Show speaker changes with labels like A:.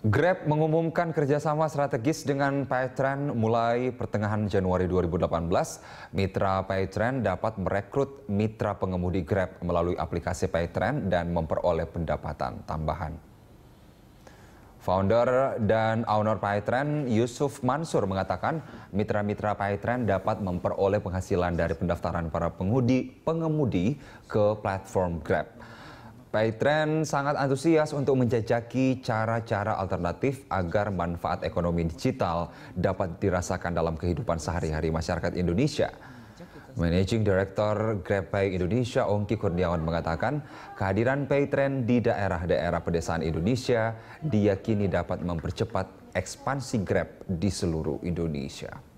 A: Grab mengumumkan kerjasama strategis dengan Paytrend mulai pertengahan Januari 2018. Mitra Paytrend dapat merekrut mitra pengemudi Grab melalui aplikasi Paytrend dan memperoleh pendapatan tambahan. Founder dan owner Paytrend Yusuf Mansur mengatakan mitra-mitra Paytrend dapat memperoleh penghasilan dari pendaftaran para pengemudi, pengemudi ke platform Grab. Paytrend sangat antusias untuk menjajaki cara-cara alternatif agar manfaat ekonomi digital dapat dirasakan dalam kehidupan sehari-hari masyarakat Indonesia. Managing Director GrabPay Indonesia Ongki Kurniawan mengatakan kehadiran Paytrend di daerah-daerah pedesaan Indonesia diyakini dapat mempercepat ekspansi Grab di seluruh Indonesia.